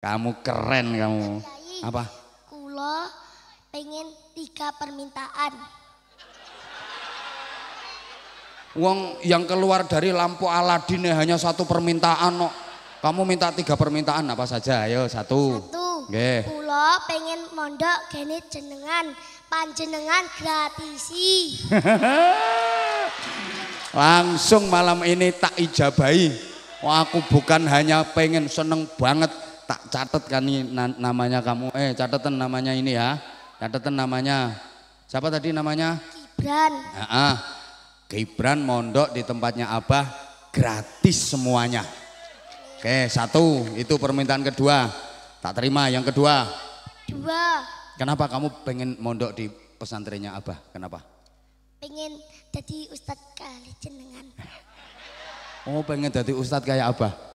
Kamu keren kamu. Apa? Kulo pengen tiga permintaan. Uang yang keluar dari lampu Aladin ya hanya satu permintaan no. Kamu minta tiga permintaan apa saja? Ayo satu. Satu. Okay. Kulo pengen mondok gini jenengan, panjenengan gratisi. Langsung malam ini tak ijabai. Wah, aku bukan hanya pengen seneng banget tak catet kan ini namanya kamu eh catatan namanya ini ya catatan namanya siapa tadi namanya Gibran ah. Gibran mondok di tempatnya Abah gratis semuanya oke satu itu permintaan kedua tak terima yang kedua dua kenapa kamu pengen mondok di pesantrennya Abah kenapa pengen jadi ustadz kali jenengan oh pengen jadi ustadz kayak Abah